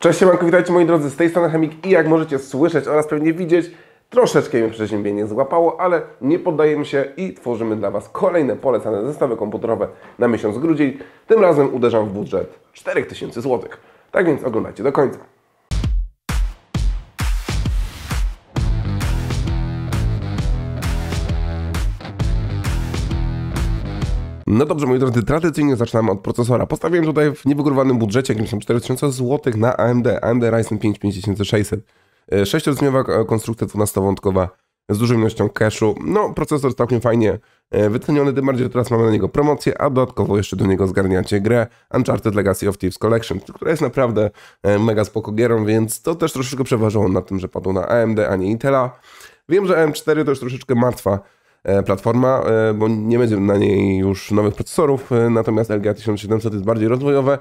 Cześć, siemanko, witajcie moi drodzy, z tej strony Chemik i jak możecie słyszeć oraz pewnie widzieć, troszeczkę mi przeziębienie złapało, ale nie poddajemy się i tworzymy dla Was kolejne polecane zestawy komputerowe na miesiąc grudzień. Tym razem uderzam w budżet 4000 zł. Tak więc oglądajcie do końca. No dobrze, moi drodzy, tradycyjnie zaczynamy od procesora. Postawiłem tutaj w niewygórowanym budżecie, jakimś tam 4000 zł na AMD, AMD Ryzen 5 5600. 6 konstrukcja 12-wątkowa z dużą ilością cache'u. No, procesor całkiem fajnie e, wyceniony, tym bardziej, że teraz mamy na niego promocję, a dodatkowo jeszcze do niego zgarniacie grę Uncharted Legacy of Thieves Collection, która jest naprawdę e, mega spoko gierą, więc to też troszeczkę przeważało na tym, że padło na AMD, a nie Intela. Wiem, że M4 to już troszeczkę martwa E, platforma, e, bo nie będzie na niej już nowych procesorów, e, natomiast LGA 1700 jest bardziej rozwojowe.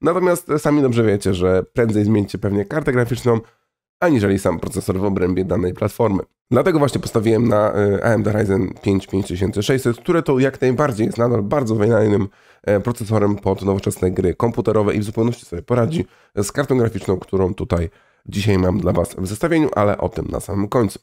Natomiast sami dobrze wiecie, że prędzej zmienicie pewnie kartę graficzną, aniżeli sam procesor w obrębie danej platformy. Dlatego właśnie postawiłem na AMD Ryzen 5 5600, które to jak najbardziej jest nadal bardzo wydajnym procesorem pod nowoczesne gry komputerowe i w zupełności sobie poradzi z kartą graficzną, którą tutaj dzisiaj mam dla Was w zestawieniu, ale o tym na samym końcu.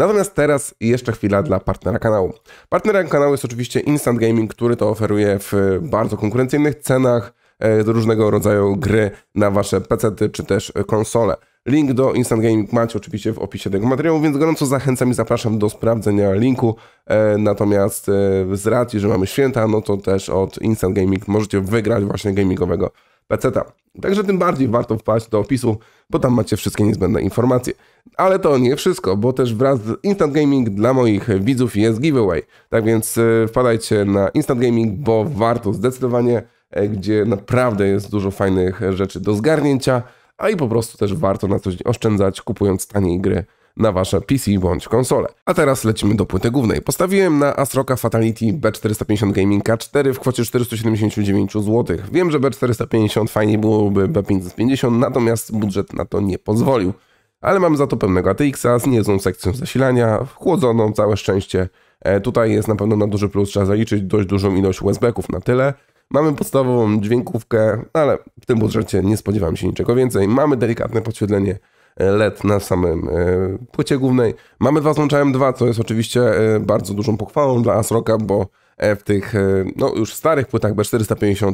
Natomiast teraz jeszcze chwila dla partnera kanału. Partnerem kanału jest oczywiście Instant Gaming, który to oferuje w bardzo konkurencyjnych cenach e, różnego rodzaju gry na wasze PC czy też konsole. Link do Instant Gaming macie oczywiście w opisie tego materiału, więc gorąco zachęcam i zapraszam do sprawdzenia linku. E, natomiast e, z racji, że mamy święta, no to też od Instant Gaming możecie wygrać właśnie gamingowego PC. Także tym bardziej warto wpaść do opisu, bo tam macie wszystkie niezbędne informacje. Ale to nie wszystko, bo też wraz z Instant Gaming dla moich widzów jest giveaway. Tak więc e, wpadajcie na Instant Gaming, bo warto zdecydowanie, e, gdzie naprawdę jest dużo fajnych rzeczy do zgarnięcia, a i po prostu też warto na coś oszczędzać, kupując taniej gry na wasze PC bądź konsole. A teraz lecimy do płyty głównej. Postawiłem na Astroka Fatality B450 Gaming K4 w kwocie 479 zł. Wiem, że B450 fajnie byłoby B550, natomiast budżet na to nie pozwolił. Ale mam za to pewnego ATX-a z niezłą sekcją zasilania, chłodzoną, całe szczęście. E, tutaj jest na pewno na duży plus, trzeba zaliczyć dość dużą ilość USB-ków na tyle. Mamy podstawową dźwiękówkę, ale w tym budżecie nie spodziewam się niczego więcej. Mamy delikatne podświetlenie LED na samym e, płycie głównej. Mamy dwa złącza M2, co jest oczywiście e, bardzo dużą pochwałą dla ASRoka, bo e, w tych no, już starych płytach B450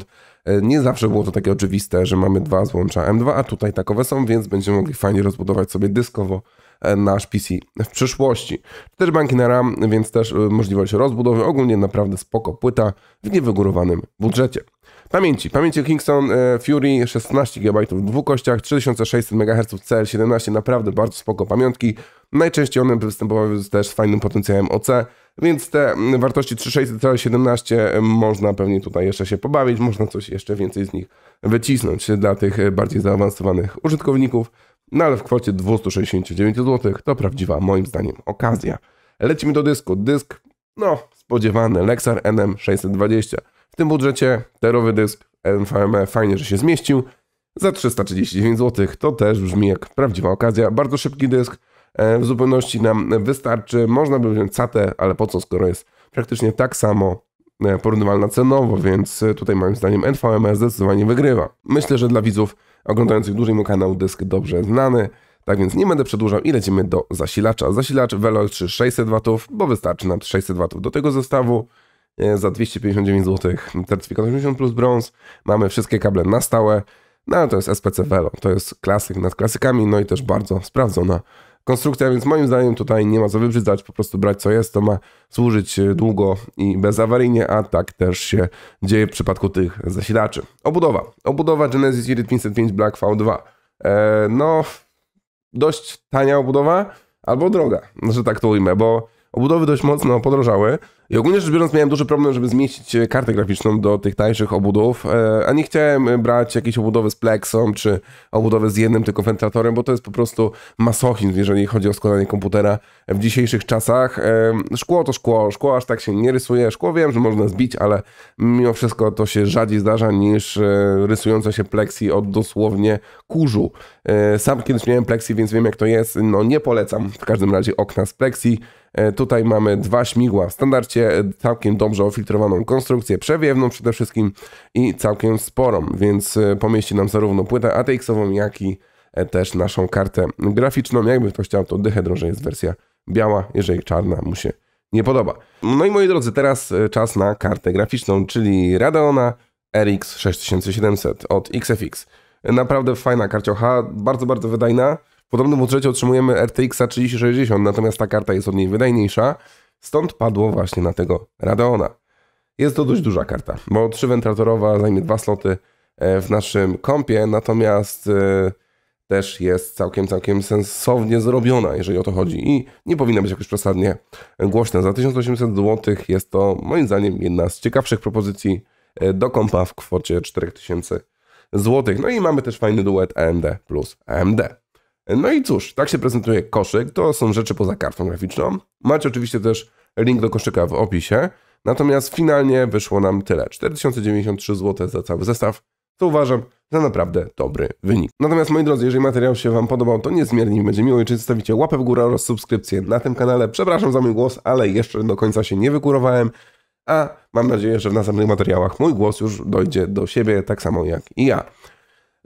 nie zawsze było to takie oczywiste, że mamy dwa złącza M2, a tutaj takowe są, więc będziemy mogli fajnie rozbudować sobie dyskowo nasz PC w przyszłości. Też banki na RAM, więc też możliwość rozbudowy. Ogólnie naprawdę spoko płyta w niewygórowanym budżecie. Pamięci. Pamięci Kingston e, Fury 16 GB w dwóch kościach, 3600 MHz CL17, naprawdę bardzo spoko pamiątki. Najczęściej one występowały też z fajnym potencjałem OC, więc te wartości 3600 CL17 e, można pewnie tutaj jeszcze się pobawić, można coś jeszcze więcej z nich wycisnąć dla tych e, bardziej zaawansowanych użytkowników, no ale w kwocie 269 zł to prawdziwa moim zdaniem okazja. Lecimy do dysku. Dysk, no spodziewany, Lexar NM620. W tym budżecie terowy dysk NVMe fajnie, że się zmieścił. Za 339 zł to też brzmi jak prawdziwa okazja. Bardzo szybki dysk, e, w zupełności nam wystarczy. Można by wziąć SATę, ale po co, skoro jest praktycznie tak samo e, porównywalna cenowo, więc e, tutaj moim zdaniem NVMe zdecydowanie wygrywa. Myślę, że dla widzów oglądających dłużej mój kanał dysk dobrze znany, tak więc nie będę przedłużał i lecimy do zasilacza. Zasilacz Velo 3 600W, bo wystarczy nam 600W do tego zestawu za 259 zł. Certyfikat 80 plus brąz. Mamy wszystkie kable na stałe. No ale to jest SPC Velo, to jest klasyk nad klasykami, no i też bardzo sprawdzona konstrukcja, więc moim zdaniem tutaj nie ma co wybrzydzać, po prostu brać co jest, to ma służyć e, długo i bezawaryjnie, a tak też się dzieje w przypadku tych zasilaczy. Obudowa. Obudowa Genesis Irid 505 Black V2. Eee, no, dość tania obudowa, albo droga, że tak to ujmę, bo obudowy dość mocno podrożały. I ogólnie rzecz biorąc miałem duży problem, żeby zmieścić e, kartę graficzną do tych tańszych obudów, e, a nie chciałem e, brać jakiejś obudowy z pleksą, czy obudowy z jednym tylko wentylatorem, bo to jest po prostu masochizm, jeżeli chodzi o składanie komputera w dzisiejszych czasach. Szkło to szkło, szkło aż tak się nie rysuje, szkło wiem, że można zbić, ale mimo wszystko to się rzadziej zdarza niż rysująca się plexi od dosłownie kurzu. Sam kiedyś miałem plexi, więc wiem jak to jest, no nie polecam w każdym razie okna z plexi. Tutaj mamy dwa śmigła w standardzie, całkiem dobrze ofiltrowaną konstrukcję przewiewną przede wszystkim i całkiem sporą, więc e, pomieści nam zarówno płytę ATX-ową, jak i e, też naszą kartę graficzną. Jakby ktoś chciał, to dychę drożej jest wersja biała, jeżeli czarna mu się nie podoba. No i moi drodzy, teraz e, czas na kartę graficzną, czyli Radeona RX 6700 od XFX. Naprawdę fajna karciocha, bardzo, bardzo wydajna. W podobnym budżecie otrzymujemy RTX 3060, natomiast ta karta jest od niej wydajniejsza. Stąd padło właśnie na tego Radeona. Jest to dość duża karta, bo 3 zajmie dwa sloty e, w naszym kompie, natomiast e, też jest całkiem, całkiem sensownie zrobiona, jeżeli o to chodzi i nie powinna być jakoś przesadnie głośna. Za 1800 zł jest to moim zdaniem jedna z ciekawszych propozycji e, do kompa w kwocie 4000 zł. No i mamy też fajny duet AMD plus AMD. No i cóż, tak się prezentuje koszyk. To są rzeczy poza kartą graficzną. Macie oczywiście też link do koszyka w opisie. Natomiast finalnie wyszło nam tyle. 4093 zł za cały zestaw. To uważam za naprawdę dobry wynik. Natomiast moi drodzy, jeżeli materiał się Wam podobał, to niezmiernie będzie miło, jeżeli zostawicie łapę w górę oraz subskrypcję na tym kanale. Przepraszam za mój głos, ale jeszcze do końca się nie wykurowałem. A mam nadzieję, że w następnych materiałach mój głos już dojdzie do siebie tak samo jak i ja.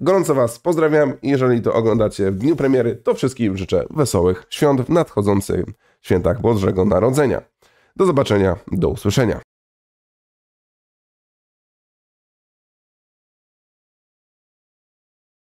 Gorąco Was pozdrawiam i jeżeli to oglądacie w dniu premiery, to wszystkim życzę wesołych świąt w nadchodzących świętach Bożego Narodzenia. Do zobaczenia, do usłyszenia.